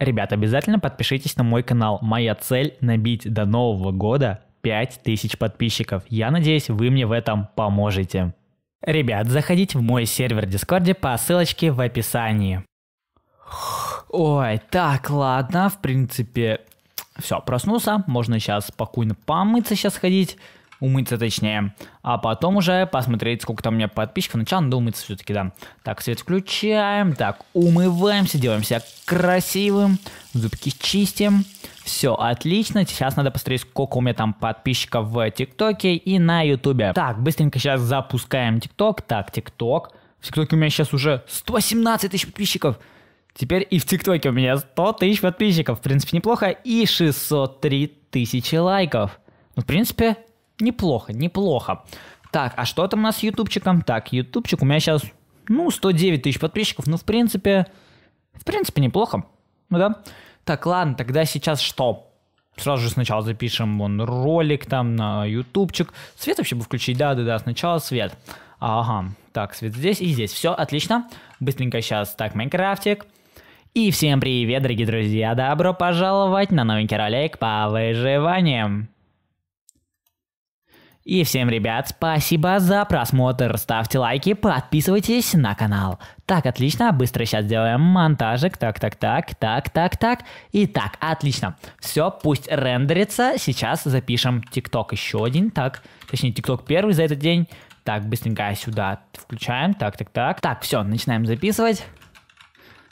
Ребят, обязательно подпишитесь на мой канал. Моя цель набить до Нового года 5000 подписчиков. Я надеюсь, вы мне в этом поможете. Ребят, заходите в мой сервер Дискорде по ссылочке в описании. Ой, так, ладно, в принципе, все, проснулся, можно сейчас спокойно помыться сейчас ходить умыться точнее, а потом уже посмотреть, сколько там у меня подписчиков. Сначала надо умыться все-таки, да. Так, свет включаем, так, умываемся, делаем себя красивым, зубки чистим. Все, отлично. Сейчас надо посмотреть, сколько у меня там подписчиков в ТикТоке и на Ютубе. Так, быстренько сейчас запускаем ТикТок. Так, ТикТок. В ТикТоке у меня сейчас уже 117 тысяч подписчиков. Теперь и в ТикТоке у меня 100 тысяч подписчиков. В принципе, неплохо. И 603 тысячи лайков. Ну, в принципе, Неплохо, неплохо. Так, а что там у нас с ютубчиком? Так, ютубчик у меня сейчас, ну, 109 тысяч подписчиков. Ну, в принципе, в принципе, неплохо. Ну да. Так, ладно, тогда сейчас что? Сразу же сначала запишем вон ролик там на ютубчик. Свет вообще бы включить, да-да-да, сначала свет. Ага, так, свет здесь и здесь. Все, отлично. Быстренько сейчас, так, Майнкрафтик. И всем привет, дорогие друзья, добро пожаловать на новенький ролик по выживаниям. И всем, ребят, спасибо за просмотр. Ставьте лайки, подписывайтесь на канал. Так, отлично, быстро сейчас сделаем монтажик. Так, так, так, так, так, так. И так, отлично. Все, пусть рендерится. Сейчас запишем ТикТок еще один. Так, точнее, ТикТок первый за этот день. Так, быстренько сюда включаем. Так, так, так. Так, все, начинаем записывать.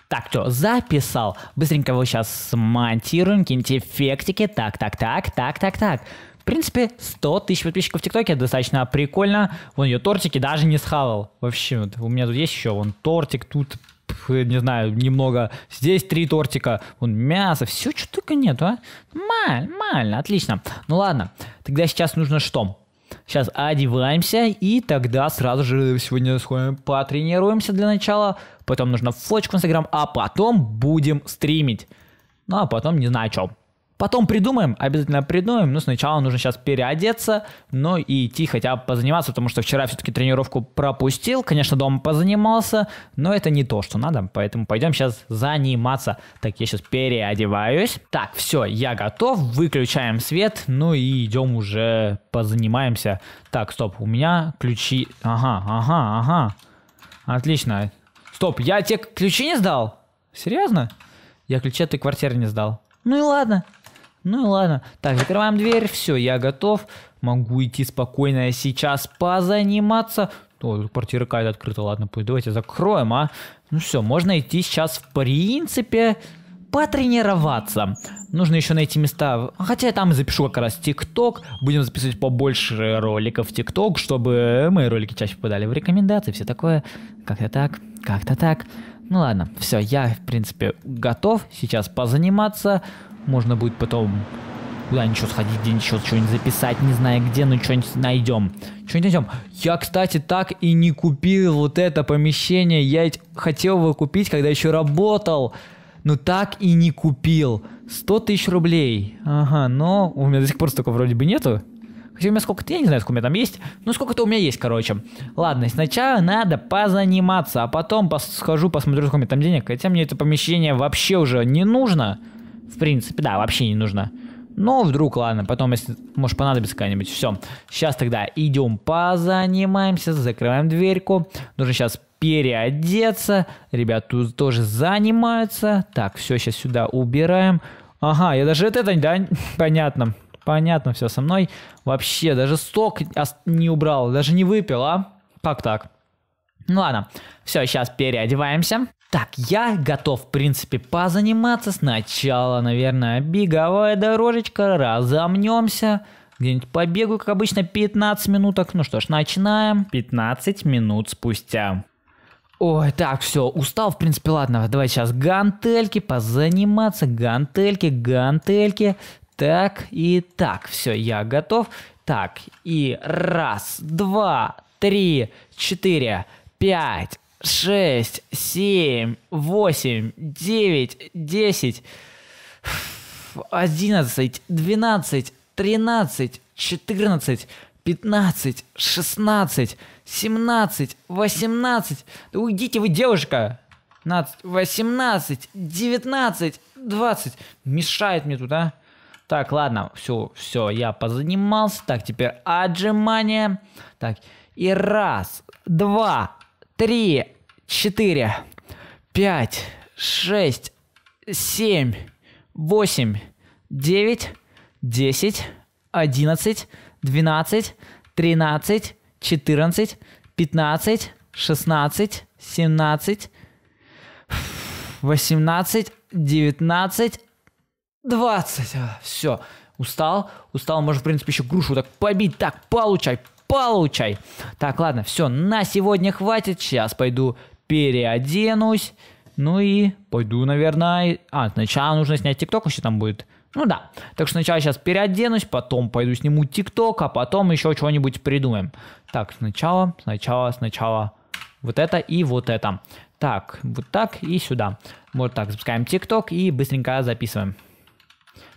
Так, что, записал. Быстренько его сейчас смонтируем, киньте эффектики. Так, так, так, так, так, так. В принципе, 100 тысяч подписчиков в ТикТоке, достаточно прикольно. Вон ее тортики даже не схавал. Вообще, вот, у меня тут есть еще, вон тортик, тут не знаю, немного. Здесь три тортика, вон мясо, все что только нету, а? Маль, маль, отлично. Ну ладно, тогда сейчас нужно что? Сейчас одеваемся и тогда сразу же сегодня сходим потренируемся для начала. Потом нужно фоточку в Инстаграм, а потом будем стримить. Ну а потом не знаю о чем. Потом придумаем, обязательно придумаем, но ну, сначала нужно сейчас переодеться, но и идти хотя бы позаниматься, потому что вчера все-таки тренировку пропустил, конечно, дома позанимался, но это не то, что надо, поэтому пойдем сейчас заниматься. Так, я сейчас переодеваюсь. Так, все, я готов, выключаем свет, ну и идем уже позанимаемся. Так, стоп, у меня ключи... Ага, ага, ага. Отлично. Стоп, я тебе ключи не сдал? Серьезно? Я ключи от этой квартиры не сдал. Ну и ладно, ну и ладно. Так, закрываем дверь, все, я готов. Могу идти спокойно я сейчас позаниматься. О, квартира какая-то открыта, ладно, пусть давайте закроем, а. Ну все, можно идти сейчас в принципе потренироваться. Нужно еще найти места, хотя я там запишу как раз ТикТок, будем записывать побольше роликов в ТикТок, чтобы мои ролики чаще попадали в рекомендации, все такое, как-то так, как-то так. Ну ладно, все, я в принципе готов сейчас позаниматься. Можно будет потом куда-нибудь сходить, где-нибудь что-нибудь записать, не знаю где, но что-нибудь найдем. Что-нибудь найдем. Я, кстати, так и не купил вот это помещение. Я ведь хотел его купить, когда еще работал. Но так и не купил. 100 тысяч рублей. Ага, но у меня до сих пор столько вроде бы нету. Хотя у меня сколько-то, я не знаю, сколько у меня там есть. Ну, сколько-то у меня есть, короче. Ладно, сначала надо позаниматься, а потом пос схожу, посмотрю, сколько у меня там денег. Хотя мне это помещение вообще уже не нужно. В принципе, да, вообще не нужно. Но вдруг, ладно, потом, если, может, понадобится какая-нибудь. Все. Сейчас тогда идем позанимаемся, закрываем дверьку. Нужно сейчас переодеться. Ребят тут тоже занимаются. Так, все, сейчас сюда убираем. Ага, я даже это, да, понятно. Понятно все со мной. Вообще, даже сток не убрал, даже не выпил, а? Как так? Ну ладно, все, сейчас переодеваемся. Так, я готов, в принципе, позаниматься. Сначала, наверное, беговая дорожечка, разомнемся. Где-нибудь побегу, как обычно, 15 минуток. Ну что ж, начинаем. 15 минут спустя. Ой, так, все, устал, в принципе, ладно, давай сейчас гантельки, позаниматься, гантельки, гантельки, так и так, все, я готов, так, и раз, два, три, четыре, пять, шесть, семь, восемь, девять, десять, одиннадцать, двенадцать, тринадцать, четырнадцать, пятнадцать, шестнадцать, семнадцать, восемнадцать. Да уйдите вы, девушка! восемнадцать девятнадцать двадцать Мешает мне тут, а? Так, ладно, все, все, я позанимался. Так, теперь отжимания. Так, и раз, два, три, четыре, пять, шесть, семь, восемь, девять, десять, одиннадцать, двенадцать, тринадцать, четырнадцать, пятнадцать, шестнадцать, семнадцать, восемнадцать, девятнадцать, двадцать. А, Все. Устал? Устал, может, в принципе, еще грушу так побить. Так, получай, Получай. Так, ладно, все, на сегодня хватит. Сейчас пойду переоденусь. Ну и пойду, наверное... А, сначала нужно снять тикток, еще там будет... Ну да. Так что сначала сейчас переоденусь, потом пойду сниму тикток, а потом еще чего-нибудь придумаем. Так, сначала, сначала, сначала вот это и вот это. Так, вот так и сюда. Вот так, запускаем тикток и быстренько записываем.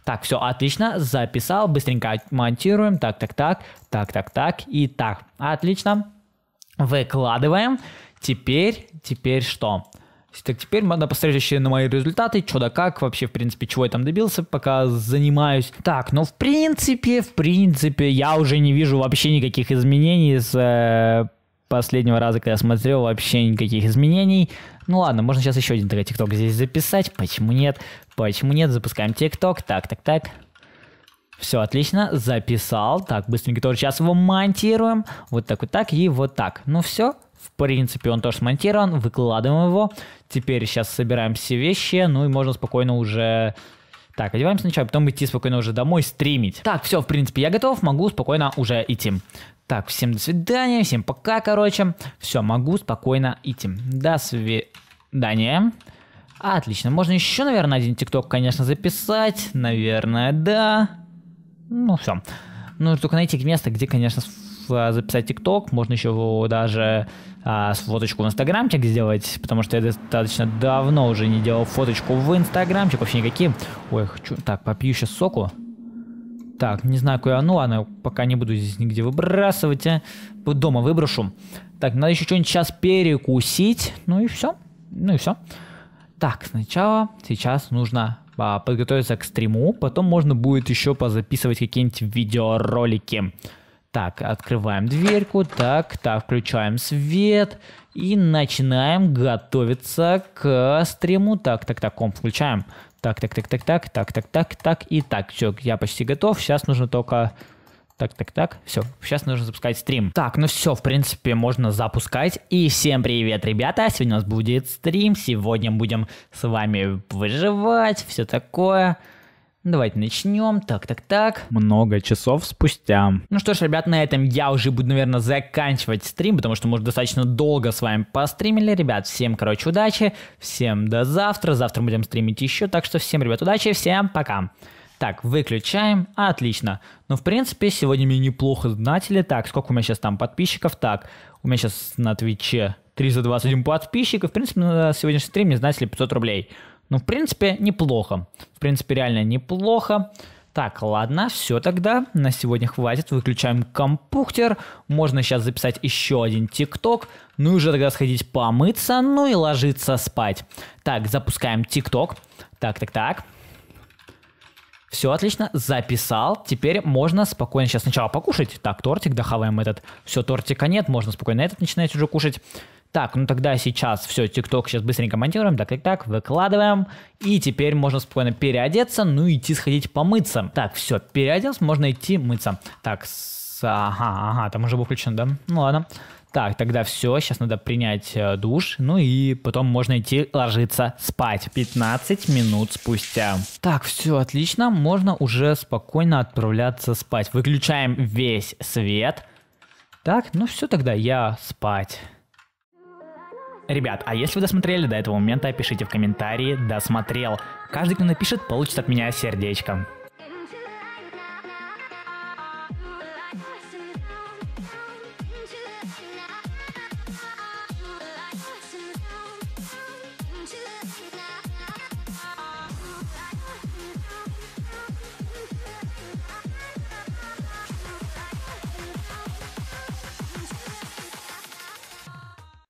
Так, все, отлично, записал, быстренько монтируем, так, так, так, так, так, так, и так, отлично, выкладываем, теперь, теперь что? Так, теперь надо посмотреть на мои результаты, что да как, вообще, в принципе, чего я там добился, пока занимаюсь. Так, ну, в принципе, в принципе, я уже не вижу вообще никаких изменений с э, последнего раза, когда смотрел, вообще никаких изменений. Ну ладно, можно сейчас еще один ТикТок здесь записать. Почему нет? Почему нет? Запускаем ТикТок. Так, так, так. Все, отлично, записал. Так, быстренько тоже сейчас его монтируем. Вот так вот так и вот так. Ну все, в принципе, он тоже смонтирован. Выкладываем его. Теперь сейчас собираем все вещи. Ну и можно спокойно уже так, одеваемся сначала, потом идти спокойно уже домой стримить. Так, все, в принципе, я готов, могу спокойно уже идти. Так, всем до свидания, всем пока, короче. Все, могу спокойно идти. До свидания. Отлично, можно еще, наверное, один тикток, конечно, записать. Наверное, да. Ну, все. Нужно только найти место, где, конечно, а, записать тикток. Можно еще даже а, фоточку в инстаграмчик сделать, потому что я достаточно давно уже не делал фоточку в инстаграмчик. Вообще никакие. Ой, хочу... Так, попью сейчас соку. Так, не знаю, какое оно, оно пока не буду здесь нигде выбрасывать, а. дома выброшу. Так, надо еще что-нибудь сейчас перекусить, ну и все, ну и все. Так, сначала сейчас нужно а, подготовиться к стриму, потом можно будет еще позаписывать какие-нибудь видеоролики. Так, открываем дверьку, так, так, включаем свет и начинаем готовиться к стриму. Так, так, так, комп включаем. Так, так, так, так, так, так, так, так, так и так. Все, я почти готов. Сейчас нужно только... Так, так, так, все, сейчас нужно запускать стрим. Так, ну все, в принципе, можно запускать. И всем привет, ребята, сегодня у нас будет стрим, сегодня будем с вами выживать, все такое. Давайте начнем. Так, так, так. Много часов спустя. Ну что ж, ребят, на этом я уже буду, наверное, заканчивать стрим, потому что мы уже достаточно долго с вами постримили. Ребят, всем, короче, удачи. Всем до завтра. Завтра будем стримить еще. Так что всем, ребят, удачи. Всем пока. Так, выключаем. Отлично. Ну, в принципе, сегодня мне неплохо знатели. Так, сколько у меня сейчас там подписчиков? Так, у меня сейчас на Твиче 321 подписчиков. В принципе, на сегодняшний стрим мне знатели 500 рублей. Ну, в принципе, неплохо. В принципе, реально неплохо. Так, ладно, все тогда. На сегодня хватит. Выключаем компьютер. Можно сейчас записать еще один ТикТок. Ну и уже тогда сходить помыться, ну и ложиться спать. Так, запускаем ТикТок. Так, так, так. Все отлично, записал. Теперь можно спокойно сейчас сначала покушать. Так, тортик, дохаваем этот. Все, тортика нет, можно спокойно этот начинать уже кушать. Так, ну тогда сейчас все, ТикТок сейчас быстренько монтируем, так, и так, выкладываем. И теперь можно спокойно переодеться, ну идти сходить помыться. Так, все, переоделся, можно идти мыться. Так, с... ага, ага, там уже был включен, да? Ну ладно. Так, тогда все, сейчас надо принять э, душ, ну и потом можно идти ложиться спать 15 минут спустя. Так, все отлично, можно уже спокойно отправляться спать. Выключаем весь свет. Так, ну все тогда, я спать. Ребят, а если вы досмотрели до этого момента, пишите в комментарии «досмотрел». Каждый, кто напишет, получит от меня сердечко.